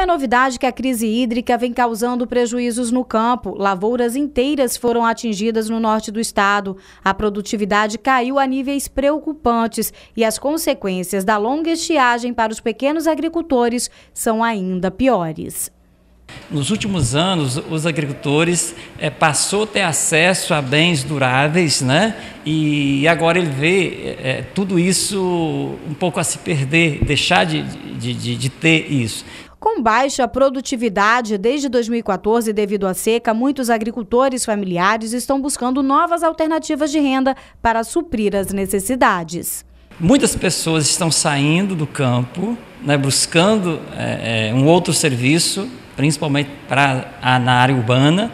é novidade que a crise hídrica vem causando prejuízos no campo. Lavouras inteiras foram atingidas no norte do estado. A produtividade caiu a níveis preocupantes e as consequências da longa estiagem para os pequenos agricultores são ainda piores. Nos últimos anos, os agricultores é, passou a ter acesso a bens duráveis, né? E agora ele vê é, tudo isso um pouco a se perder, deixar de, de, de, de ter isso. Com baixa produtividade desde 2014 devido à seca, muitos agricultores familiares estão buscando novas alternativas de renda para suprir as necessidades. Muitas pessoas estão saindo do campo, né, buscando é, é um outro serviço, principalmente para a, na área urbana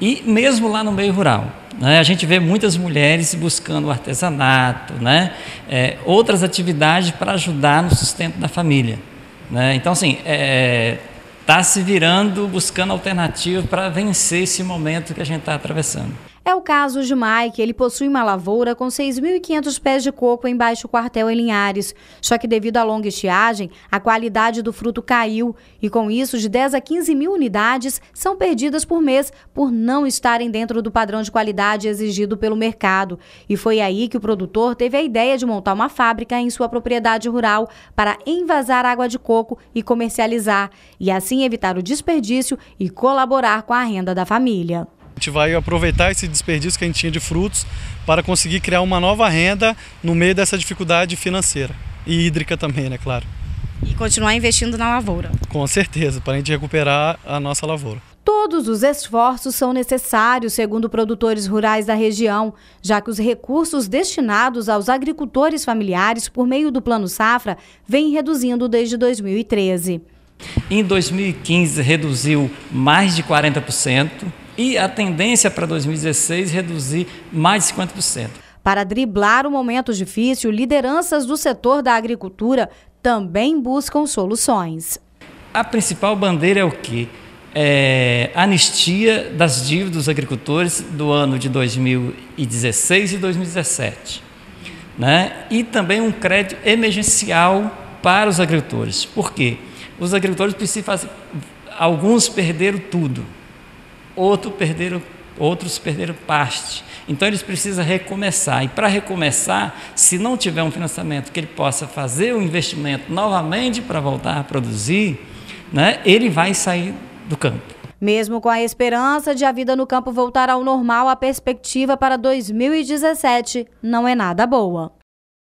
e mesmo lá no meio rural. Né, a gente vê muitas mulheres buscando artesanato, né, é, outras atividades para ajudar no sustento da família. Né? Então, assim, está é, é tá se virando, buscando alternativa para vencer esse momento que a gente está atravessando. É o caso de Mike, ele possui uma lavoura com 6.500 pés de coco em baixo quartel em Linhares. Só que devido à longa estiagem, a qualidade do fruto caiu e com isso de 10 a 15 mil unidades são perdidas por mês por não estarem dentro do padrão de qualidade exigido pelo mercado. E foi aí que o produtor teve a ideia de montar uma fábrica em sua propriedade rural para envasar água de coco e comercializar, e assim evitar o desperdício e colaborar com a renda da família gente vai aproveitar esse desperdício que a gente tinha de frutos para conseguir criar uma nova renda no meio dessa dificuldade financeira e hídrica também, né, claro. E continuar investindo na lavoura. Com certeza, para a gente recuperar a nossa lavoura. Todos os esforços são necessários, segundo produtores rurais da região, já que os recursos destinados aos agricultores familiares por meio do Plano Safra vêm reduzindo desde 2013. Em 2015, reduziu mais de 40% e a tendência para 2016 reduzir mais de 50%. Para driblar o momento difícil, lideranças do setor da agricultura também buscam soluções. A principal bandeira é o quê? É, anistia das dívidas dos agricultores do ano de 2016 e 2017. Né? E também um crédito emergencial para os agricultores. Por quê? Os agricultores precisam fazer. Alguns perderam tudo outro perderam, outros perderam parte. Então eles precisam recomeçar. E para recomeçar, se não tiver um financiamento que ele possa fazer o investimento novamente para voltar a produzir, né, ele vai sair do campo. Mesmo com a esperança de a vida no campo voltar ao normal, a perspectiva para 2017 não é nada boa.